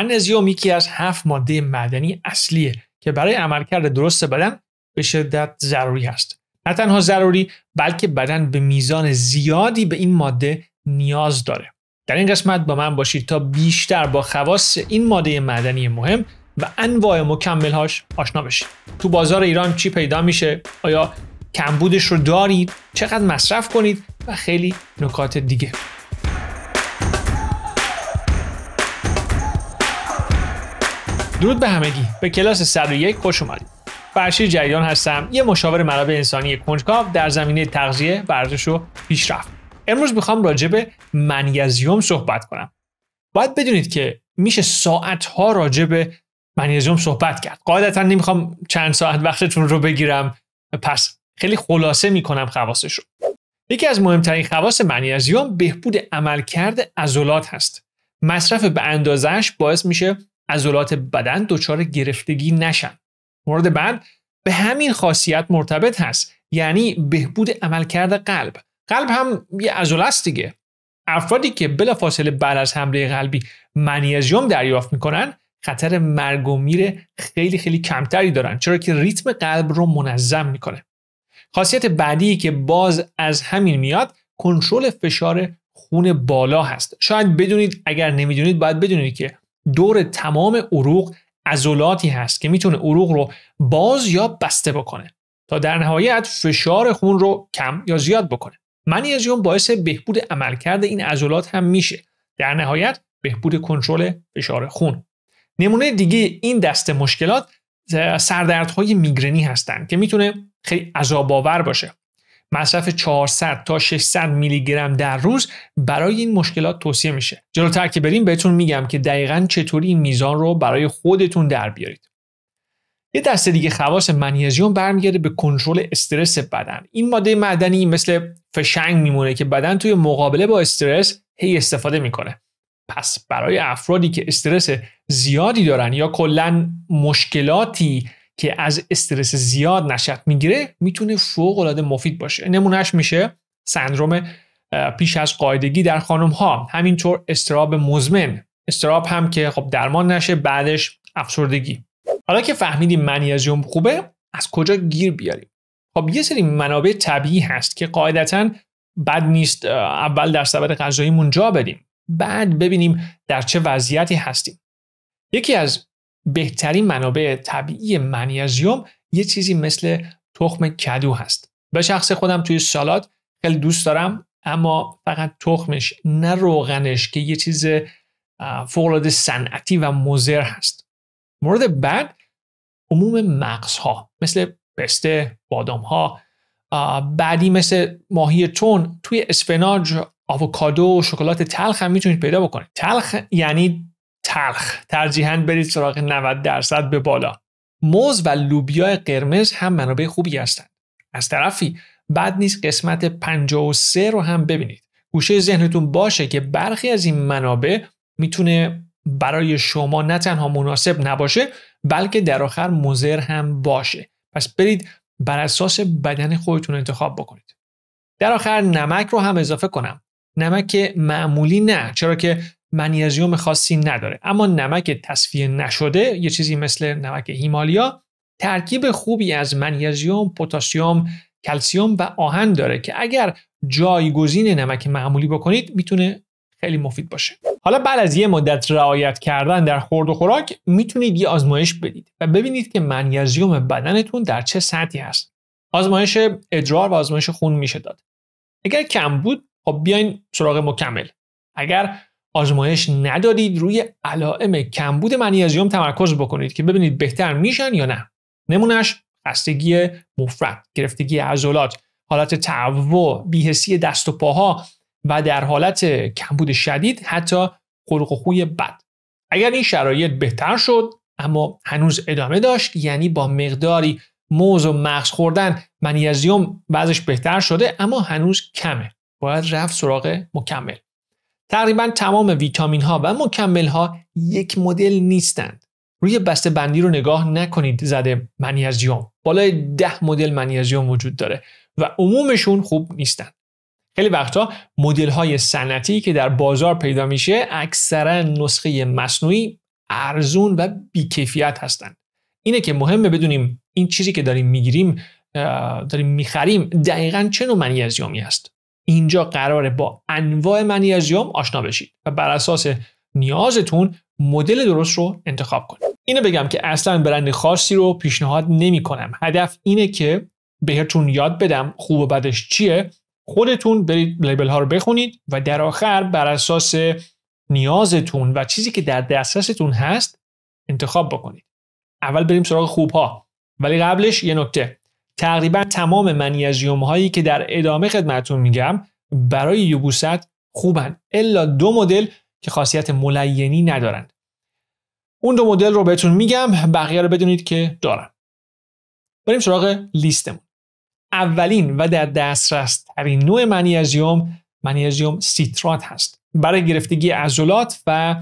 نزیوم یکی از هفت ماده معدنی اصلیه که برای عملکرد درست بدن به شدت ضروری هست نه تنها ضروری بلکه بدن به میزان زیادی به این ماده نیاز داره در این قسمت با من باشید تا بیشتر با خواص این ماده معدنی مهم و انواع مکملهاش آشنا بشید تو بازار ایران چی پیدا میشه آیا کمبودش رو دارید چقدر مصرف کنید و خیلی نکات دیگه درود به همگی به کلاس 101 خوش اومدید فرشید جریان هستم یه مشاور منابع انسانی کنجکاو در زمینه تغذیه ورزش و پیشرفت امروز میخوام راجع به منیزیم صحبت کنم باید بدونید که میشه ساعتها راجع به منیزیم صحبت کرد قاعدتا نمیخوام چند ساعت وقتتون رو بگیرم پس خیلی خلاصه میکنم خواصش رو یکی از مهمترین خواص منیزیم بهبود عملکرد عضلات هست مصرف به اندازش باعث میشه عضلات بدن دچار گرفتگی نشن مورد بعد به همین خاصیت مرتبط هست یعنی بهبود عملکرد قلب قلب هم یه عضله است دیگه افرادی که بلافاصله بعد از حمله قلبی منیزیم دریافت میکنن خطر مرگ و میر خیلی خیلی کمتری دارن چرا که ریتم قلب رو منظم میکنه خاصیت بعدی که باز از همین میاد کنترل فشار خون بالا هست شاید بدونید اگر نمیدونید باید بدونید که دور تمام عروق ازولاتی هست که میتونه عروق رو باز یا بسته بکنه تا در نهایت فشار خون رو کم یا زیاد بکنه منیزیم باعث بهبود عملکرد این ازولات هم میشه در نهایت بهبود کنترل فشار خون نمونه دیگه این دست مشکلات سردردهای میگرنی هستند که میتونه خیلی عذاب آور باشه مصرف 400 تا 600 میلی گرم در روز برای این مشکلات توصیه میشه جلوتر که بریم بهتون میگم که دقیقا چطوری این میزان رو برای خودتون در بیارید یه دسته دیگه خواص منیزیم برمیگرده به کنترل استرس بدن این ماده معدنی مثل فشنگ میمونه که بدن توی مقابله با استرس هی استفاده میکنه پس برای افرادی که استرس زیادی دارن یا کلا مشکلاتی که از استرس زیاد نشأت میگیره میتونه فوق العاده مفید باشه نمونهش میشه سندروم پیش از قاعدگی در خانم ها همینطور استراب مزمن استراب هم که خب درمان نشه بعدش افسردگی حالا که فهمیدیم منیازیوم خوبه از کجا گیر بیاریم خب یه سری منابع طبیعی هست که قاعدتا بد نیست اول در سبد غذاییمون جا بدیم بعد ببینیم در چه وضعیتی هستیم یکی از بهترین منابع طبیعی منیزیم یه چیزی مثل تخم کدو هست به شخص خودم توی سالات خیلی دوست دارم اما فقط تخمش نه روغنش که یه چیز فوقالعاده صنعتی و مزر هست مورد بعد عموم ها مثل پسته بادام ها بعدی مثل ماهی تون توی اسفناج آووکادو شکلات تلخ هم میتونید پیدا بکنید تلخ یعنی تلخ ترجیحاً برید سراغ 90 درصد به بالا موز و لوبیا قرمز هم منابع خوبی هستند از طرفی بعد نیست قسمت 53 رو هم ببینید گوشه ذهنتون باشه که برخی از این منابع میتونه برای شما نه تنها مناسب نباشه بلکه در آخر مضر هم باشه پس برید بر اساس بدن خودتون انتخاب بکنید در آخر نمک رو هم اضافه کنم نمک معمولی نه چرا که منیزیوم خاصی نداره اما نمک تصفیه نشده یه چیزی مثل نمک هیمالیا ترکیب خوبی از منیزیوم پتاسیم، کلسیوم و آهن داره که اگر جایگزین نمک معمولی بکنید میتونه خیلی مفید باشه حالا بعد از یه مدت رعایت کردن در خورد و خوراک میتونید یه آزمایش بدید و ببینید که منیزیوم بدنتون در چه سطحی هست آزمایش ادرار و آزمایش خون میشه داد اگر کم بود خب بیاین سراغ مکمل اگر آزمایش ندارید روی علائم کمبود منیزیم تمرکز بکنید که ببینید بهتر میشن یا نه نمونش خستگی مفرد گرفتگی عضلات حالت تعو بیهسی دست و پاها و در حالت کمبود شدید حتی خلق و خوی بد اگر این شرایط بهتر شد اما هنوز ادامه داشت یعنی با مقداری موز و مغز خوردن منیزیم وضعش بهتر شده اما هنوز کمه باید رفت سراغ مکمل تقریبا تمام ویتامین ها و مکمل ها یک مدل نیستند. روی بسته بندی رو نگاه نکنید زده منیزیم. بالای ده مدل منیزیم وجود داره و عمومشون خوب نیستند. خیلی وقتا مدل های سنتی که در بازار پیدا میشه اکثرا نسخه مصنوعی ارزون و بیکیفیت هستند. اینه که مهمه بدونیم این چیزی که داریم میگیریم داریم میخریم دقیقا چه نوع منیزیمی هست اینجا قراره با انواع یوم آشنا بشید و بر اساس نیازتون مدل درست رو انتخاب کنید اینو بگم که اصلا برند خاصی رو پیشنهاد نمی کنم هدف اینه که بهتون یاد بدم خوب و بدش چیه خودتون برید لیبل ها رو بخونید و در آخر بر اساس نیازتون و چیزی که در دسترستون هست انتخاب بکنید اول بریم سراغ خوب ها ولی قبلش یه نکته تقریبا تمام منیزیوم هایی که در ادامه خدمتتون میگم برای یبوست خوبن الا دو مدل که خاصیت ملینی ندارند اون دو مدل رو بهتون میگم بقیه رو بدونید که دارن بریم سراغ لیستمون اولین و در دسترس ترین نوع منیزیوم منیزیوم سیترات هست برای گرفتگی عضلات و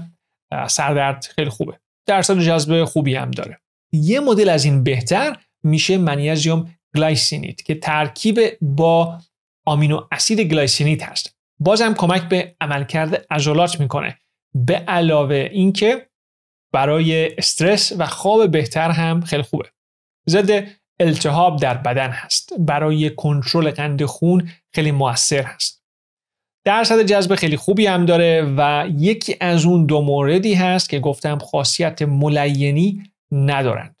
سردرد خیلی خوبه درصد جذب خوبی هم داره یه مدل از این بهتر میشه گلایسینیت که ترکیب با آمینو اسید گلایسینیت هست بازم کمک به عملکرد عضلات میکنه به علاوه اینکه برای استرس و خواب بهتر هم خیلی خوبه ضد التهاب در بدن هست برای کنترل قند خون خیلی موثر هست درصد جذب خیلی خوبی هم داره و یکی از اون دو موردی هست که گفتم خاصیت ملینی ندارند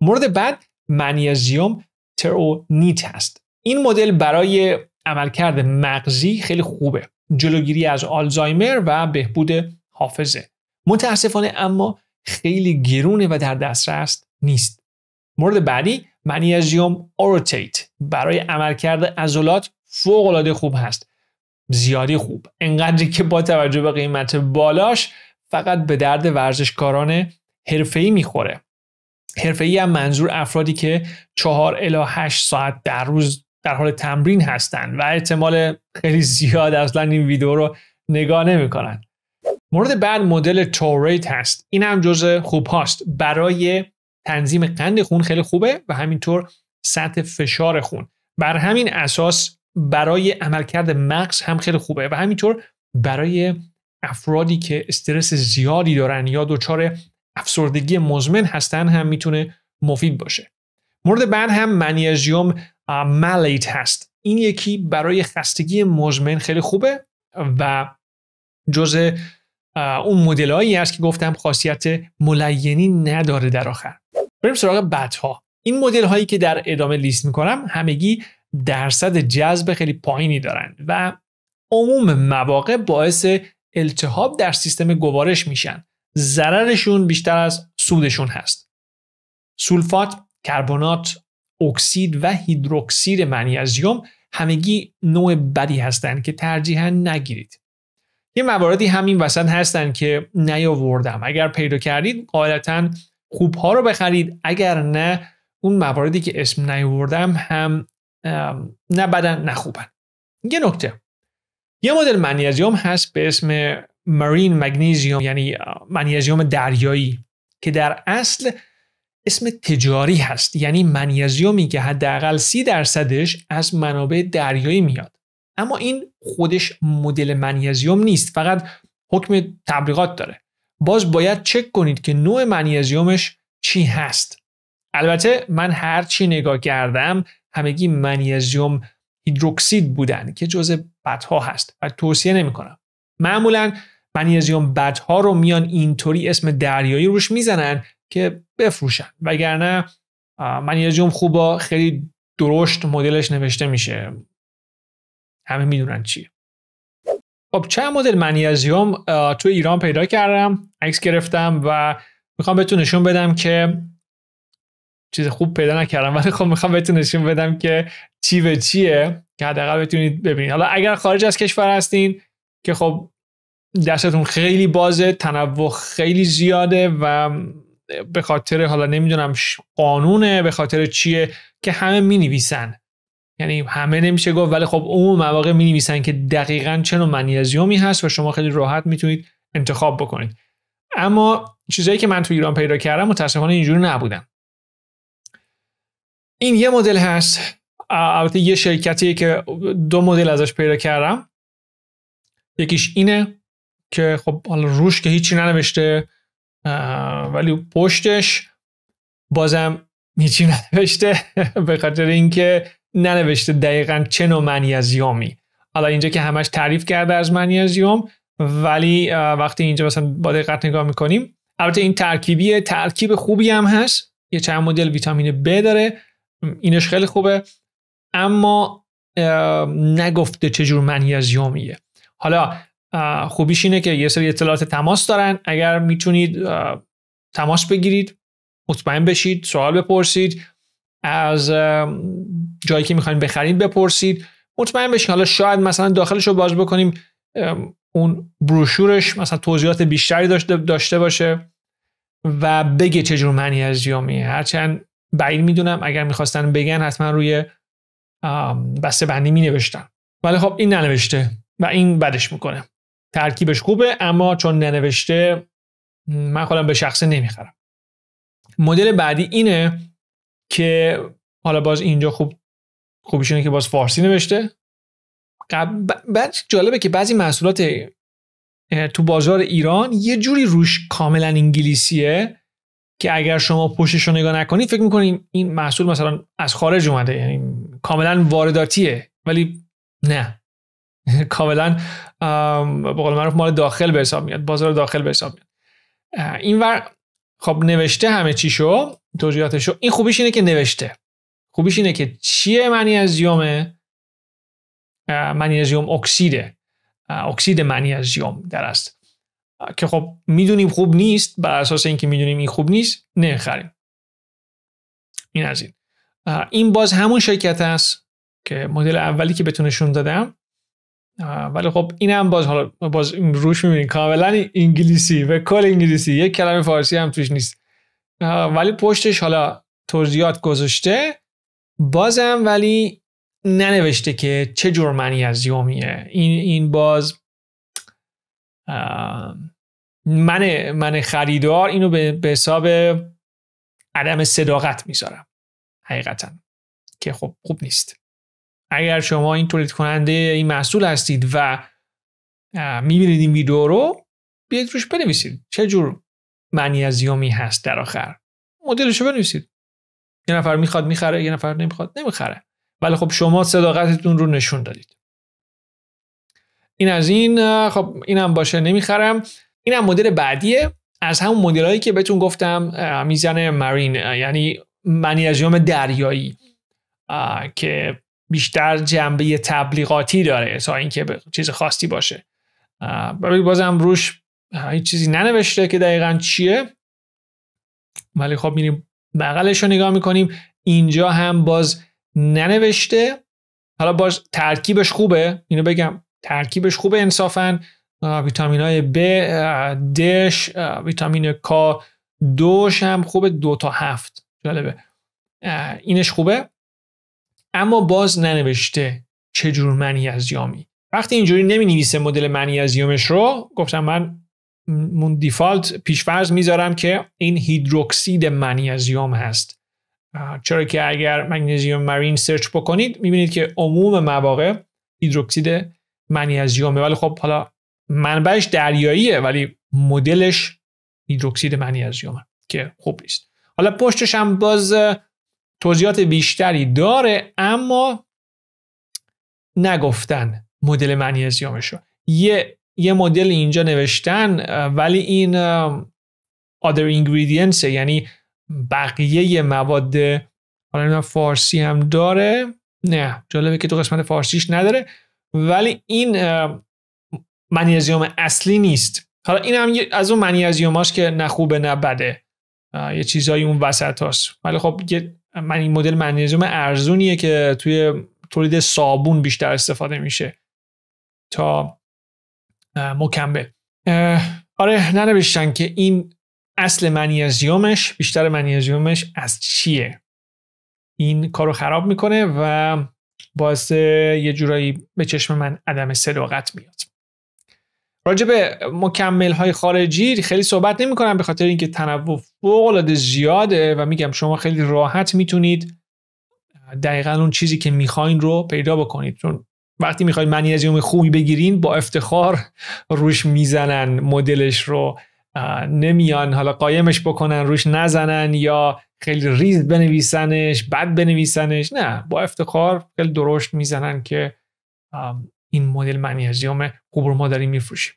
مورد بعد منیزیم ترو نیت هست این مدل برای عملکرد مغزی خیلی خوبه جلوگیری از آلزایمر و بهبود حافظه متاسفانه اما خیلی گرونه و در دسترس نیست مورد بعدی منیزیوم اوروتیت برای عملکرد عضلات فوق العاده خوب هست زیادی خوب انقدری که با توجه به قیمت بالاش فقط به درد ورزشکاران حرفه‌ای میخوره ای هم منظور افرادی که چهار الا 8 ساعت در روز در حال تمرین هستند و احتمال خیلی زیاد اصلا این ویدیو رو نگاه نمیکنن مورد بعد مدل توریت هست این هم جزء خوب هاست برای تنظیم قند خون خیلی خوبه و همینطور سطح فشار خون بر همین اساس برای عملکرد مغز هم خیلی خوبه و همینطور برای افرادی که استرس زیادی دارن یا دچار افسردگی مزمن هستن هم میتونه مفید باشه مورد بعد هم منیژیوم ملیت هست این یکی برای خستگی مزمن خیلی خوبه و جز اون هایی هست که گفتم خاصیت ملینی نداره در آخر بریم سراغ بدها این مدل هایی که در ادامه لیست میکنم همگی درصد جذب خیلی پایینی دارند و عموم مواقع باعث التهاب در سیستم گوارش میشن ضررشون بیشتر از سودشون هست سولفات، کربنات، اکسید و هیدروکسید منیزیم همگی نوع بدی هستند که ترجیحا نگیرید یه مواردی همین وسط هستن که نیاوردم اگر پیدا کردید قاعدتا خوب ها رو بخرید اگر نه اون مواردی که اسم نیاوردم هم نه بدن نه یه نکته یه مدل منیزیم هست به اسم مارین مگنیزیوم یعنی منیزیوم دریایی که در اصل اسم تجاری هست یعنی منیزیومی که حداقل سی درصدش از منابع دریایی میاد اما این خودش مدل منیزیوم نیست فقط حکم تبلیغات داره باز باید چک کنید که نوع منیزیومش چی هست البته من هر چی نگاه کردم همگی منیزیوم هیدروکسید بودن که جزء بدها هست و توصیه نمیکنم معمولا منیزیوم بد رو میان اینطوری اسم دریایی روش میزنن که بفروشن وگرنه منیزیوم خوبا خیلی درشت مدلش نوشته میشه همه میدونن چیه خب چه مدل منیزیوم تو ایران پیدا کردم عکس گرفتم و میخوام بهتون نشون بدم که چیز خوب پیدا نکردم ولی خب میخوام بهتون نشون بدم که چی به چیه که حداقل بتونید ببینید حالا اگر خارج از کشور هستین که خب دستتون خیلی بازه تنوع خیلی زیاده و به خاطر حالا نمیدونم قانونه به خاطر چیه که همه می نویسن یعنی همه نمیشه گفت ولی خب اون مواقع می نویسن که دقیقا چه نوع منیزیومی هست و شما خیلی راحت میتونید انتخاب بکنید اما چیزایی که من تو ایران پیدا کردم متاسفانه اینجوری نبودن این یه مدل هست البته یه شرکتی که دو مدل ازش پیدا کردم یکیش اینه که خب حالا روش که هیچی ننوشته ولی پشتش بازم هیچی ننوشته به خاطر اینکه ننوشته دقیقا چه نوع منیزیومی حالا اینجا که همش تعریف کرده از منیزیوم ولی وقتی اینجا مثلا با دقت نگاه میکنیم البته این ترکیبی ترکیب خوبی هم هست یه چند مدل ویتامین B داره اینش خیلی خوبه اما نگفته چجور منیزیومیه حالا خوبیش اینه که یه سری اطلاعات تماس دارن اگر میتونید تماس بگیرید مطمئن بشید سوال بپرسید از جایی که میخواین بخرید بپرسید مطمئن بشید حالا شاید مثلا داخلش رو باز بکنیم اون بروشورش مثلا توضیحات بیشتری داشته, باشه و بگه چه جور معنی از جیامیه هرچند بعید میدونم اگر میخواستن بگن حتما روی بسته بندی می ولی خب این ننوشته و این بدش میکنه ترکیبش خوبه اما چون ننوشته من خودم به شخصه نمیخرم مدل بعدی اینه که حالا باز اینجا خوب خوبیش اینه که باز فارسی نوشته بعد جالبه که بعضی محصولات تو بازار ایران یه جوری روش کاملا انگلیسیه که اگر شما پشتش رو نگاه نکنید فکر میکنیم این محصول مثلا از خارج اومده یعنی کاملا وارداتیه ولی نه کاملا به قول معروف مال داخل به حساب میاد بازار داخل به حساب میاد این ور خب نوشته همه چی شو این خوبیش اینه که نوشته خوبیش اینه که چیه منیزیوم منیزیوم اکسیده اکسید منیزیوم در است که خب میدونیم خوب نیست بر اساس اینکه میدونیم این خوب نیست نمیخریم این از این این باز همون شرکت است که مدل اولی که بتونشون دادم ولی خب این هم باز حالا باز روش میبینید کاملا انگلیسی و کل انگلیسی یک کلمه فارسی هم توش نیست ولی پشتش حالا توضیحات گذاشته بازم ولی ننوشته که چه جور معنی از یومیه این این باز من من خریدار اینو به, به حساب عدم صداقت میذارم حقیقتا که خب خوب نیست اگر شما این تولید کننده این محصول هستید و میبینید این ویدیو رو بیاید روش بنویسید چه جور معنی از یومی هست در آخر مدلش رو بنویسید یه نفر میخواد میخره یه نفر نمیخواد نمیخره ولی خب شما صداقتتون رو نشون دادید این از این خب اینم باشه نمیخرم اینم مدل بعدیه از همون مدلایی که بهتون گفتم میزن مارین یعنی منیجیوم دریایی که بیشتر جنبه تبلیغاتی داره تا اینکه چیز خاصی باشه برای بازم روش هیچ چیزی ننوشته که دقیقا چیه ولی خب میریم بغلش رو نگاه میکنیم اینجا هم باز ننوشته حالا باز ترکیبش خوبه اینو بگم ترکیبش خوبه انصافا ویتامین های B دش ویتامین کا دوش هم خوبه دو تا هفت جالبه اینش خوبه اما باز ننوشته چجور معنی از یامی وقتی اینجوری نمی نویسه مدل معنی از یامش رو گفتم من من دیفالت فرض میذارم که این هیدروکسید منی هست چرا که اگر مگنزیوم مارین سرچ بکنید میبینید که عموم مواقع هیدروکسید منی ولی خب حالا منبعش دریاییه ولی مدلش هیدروکسید منی که خوب نیست حالا پشتش هم باز توضیحات بیشتری داره اما نگفتن مدل رو یه یه مدل اینجا نوشتن ولی این other ingredients یعنی بقیه مواد حالا فارسی هم داره نه جالبه که تو قسمت فارسیش نداره ولی این منیزیوم اصلی نیست حالا این هم از اون منیزیوم که نه خوبه نه بده یه چیزایی اون وسط هاست ولی خب یه من این مدل منیزیم ارزونیه که توی تولید صابون بیشتر استفاده میشه تا مکمل آره ننوشتن که این اصل منیزیومش بیشتر منیزیومش از چیه این کارو خراب میکنه و باعث یه جورایی به چشم من عدم صداقت میاد راجع به مکمل های خارجی خیلی صحبت نمی به خاطر اینکه تنوع فوق العاده زیاده و میگم شما خیلی راحت میتونید دقیقا اون چیزی که میخواین رو پیدا بکنید چون وقتی میخواید منیزیم خوبی بگیرین با افتخار روش میزنن مدلش رو نمیان حالا قایمش بکنن روش نزنن یا خیلی ریز بنویسنش بد بنویسنش نه با افتخار خیلی درشت میزنن که این مدل منیزیم خوب رو ما داریم میفروشیم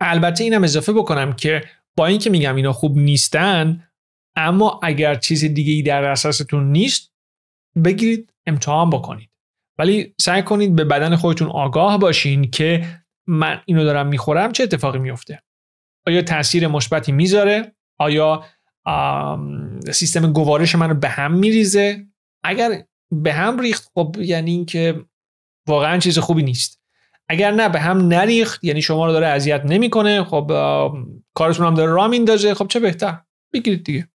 البته اینم اضافه بکنم که با اینکه میگم اینا خوب نیستن اما اگر چیز دیگه ای در اساستون نیست بگیرید امتحان بکنید ولی سعی کنید به بدن خودتون آگاه باشین که من اینو دارم میخورم چه اتفاقی میفته آیا تاثیر مثبتی میذاره آیا سیستم گوارش من رو به هم میریزه اگر به هم ریخت خب یعنی اینکه واقعا چیز خوبی نیست اگر نه به هم نریخت یعنی شما رو داره اذیت نمیکنه خب کارتون هم داره راه میندازه خب چه بهتر بگیرید دیگه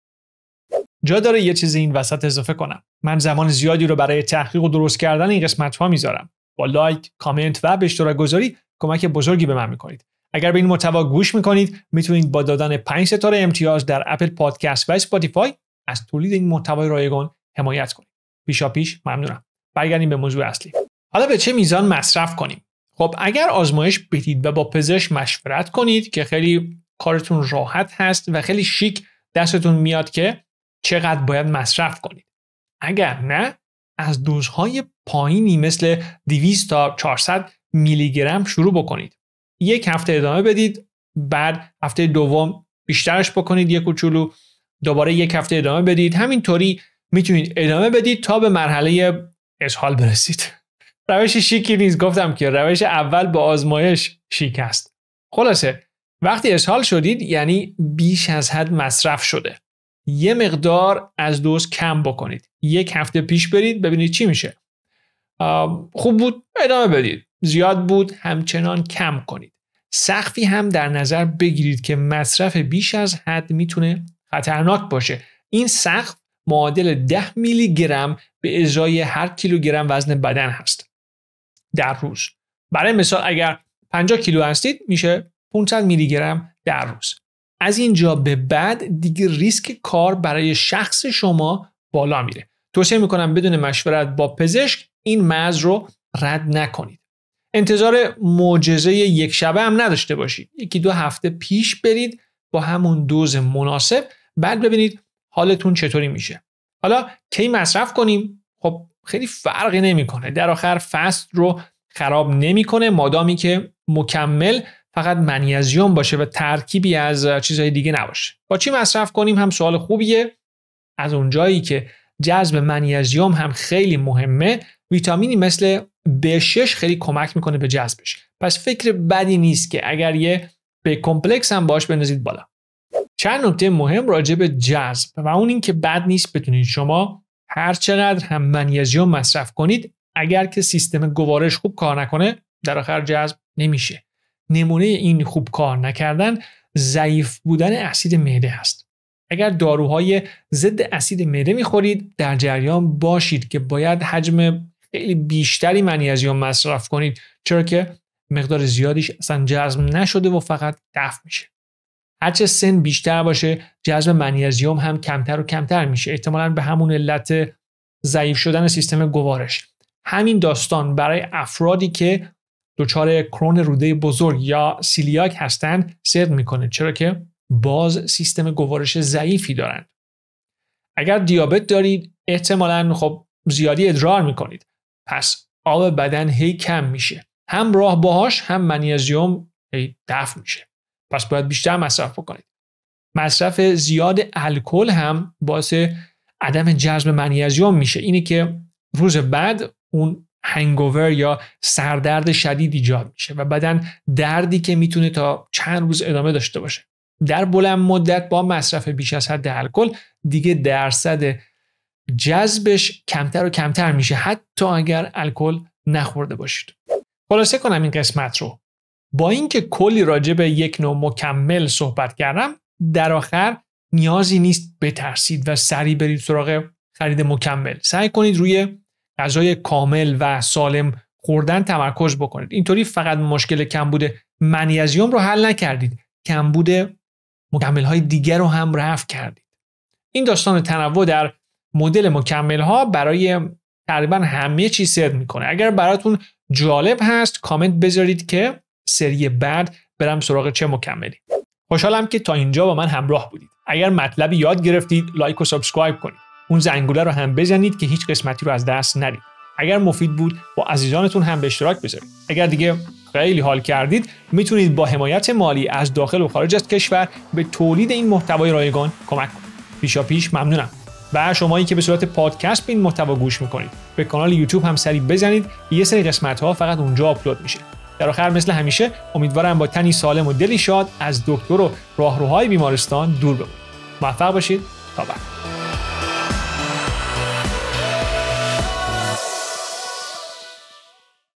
جا داره یه چیزی این وسط اضافه کنم من زمان زیادی رو برای تحقیق و درست کردن این قسمت ها میذارم با لایک کامنت و به اشتراک گذاری کمک بزرگی به من میکنید اگر به این محتوا گوش میکنید میتونید با دادن 5 ستاره امتیاز در اپل پادکست و اسپاتیفای از تولید این محتوای رایگان حمایت کنید پیشا ممنونم برگردیم به موضوع اصلی حالا به چه میزان مصرف کنیم خب اگر آزمایش بدید و با پزشک مشورت کنید که خیلی کارتون راحت هست و خیلی شیک دستتون میاد که چقدر باید مصرف کنید اگر نه از دوزهای پایینی مثل 200 تا 400 میلی گرم شروع بکنید یک هفته ادامه بدید بعد هفته دوم بیشترش بکنید یک کوچولو دوباره یک هفته ادامه بدید همینطوری میتونید ادامه بدید تا به مرحله اسهال برسید روش شیکی نیست گفتم که روش اول با آزمایش شیک است خلاصه وقتی اسهال شدید یعنی بیش از حد مصرف شده یه مقدار از دوز کم بکنید یک هفته پیش برید ببینید چی میشه خوب بود ادامه بدید زیاد بود همچنان کم کنید سخفی هم در نظر بگیرید که مصرف بیش از حد میتونه خطرناک باشه این سخف معادل 10 میلی گرم به ازای هر کیلوگرم وزن بدن هست در روز برای مثال اگر 50 کیلو هستید میشه 500 میلی گرم در روز از اینجا به بعد دیگه ریسک کار برای شخص شما بالا میره توصیه میکنم بدون مشورت با پزشک این مرز رو رد نکنید انتظار معجزه یک شبه هم نداشته باشید یکی دو هفته پیش برید با همون دوز مناسب بعد ببینید حالتون چطوری میشه حالا کی مصرف کنیم خب خیلی فرقی نمیکنه در آخر فست رو خراب نمیکنه مادامی که مکمل فقط منیزیم باشه و ترکیبی از چیزهای دیگه نباشه با چی مصرف کنیم هم سوال خوبیه از اونجایی که جذب منیزیم هم خیلی مهمه ویتامینی مثل B6 خیلی کمک میکنه به جذبش پس فکر بدی نیست که اگر یه به کمپلکس هم باش بندازید بالا چند نکته مهم راجع به جذب و اون اینکه بد نیست بتونید شما هر چقدر هم منیزیم مصرف کنید اگر که سیستم گوارش خوب کار نکنه در آخر جذب نمیشه نمونه این خوب کار نکردن ضعیف بودن اسید معده است. اگر داروهای ضد اسید معده میخورید در جریان باشید که باید حجم خیلی بیشتری منیزیم مصرف کنید چرا که مقدار زیادیش اصلا جذب نشده و فقط دفع میشه هرچه سن بیشتر باشه جذب منیزیم هم کمتر و کمتر میشه احتمالا به همون علت ضعیف شدن سیستم گوارش همین داستان برای افرادی که دچار کرون روده بزرگ یا سیلیاک هستند سرد میکنه چرا که باز سیستم گوارش ضعیفی دارند اگر دیابت دارید احتمالا خب زیادی ادرار میکنید پس آب بدن هی کم میشه هم راه باهاش هم منیزیم هی دفع میشه پس باید بیشتر مصرف بکنید مصرف زیاد الکل هم باعث عدم جذب منیزیم میشه اینه که روز بعد اون هنگوور یا سردرد شدید ایجاد میشه و بدن دردی که میتونه تا چند روز ادامه داشته باشه در بلند مدت با مصرف بیش از حد الکل دیگه درصد جذبش کمتر و کمتر میشه حتی اگر الکل نخورده باشید خلاصه کنم این قسمت رو با اینکه کلی راجع به یک نوع مکمل صحبت کردم در آخر نیازی نیست بترسید و سریع برید سراغ خرید مکمل سعی کنید روی غذای کامل و سالم خوردن تمرکز بکنید اینطوری فقط مشکل کمبود منیزیم رو حل نکردید کمبود مکمل های دیگر رو هم رفع کردید این داستان تنوع در مدل مکمل ها برای تقریبا همه چیز سر میکنه اگر براتون جالب هست کامنت بذارید که سری بعد برم سراغ چه مکملی خوشحالم که تا اینجا با من همراه بودید اگر مطلبی یاد گرفتید لایک و سابسکرایب کنید اون زنگوله رو هم بزنید که هیچ قسمتی رو از دست ندید اگر مفید بود با عزیزانتون هم به اشتراک بذارید اگر دیگه خیلی حال کردید میتونید با حمایت مالی از داخل و خارج از کشور به تولید این محتوای رایگان کمک کنید پیشا پیش ممنونم و شمایی که به صورت پادکست به این محتوا گوش میکنید به کانال یوتیوب هم سری بزنید یه سری قسمت ها فقط اونجا آپلود میشه در آخر مثل همیشه امیدوارم با تنی سالم و دلی شاد از دکتر و راهروهای بیمارستان دور بمونید موفق باشید تا بعد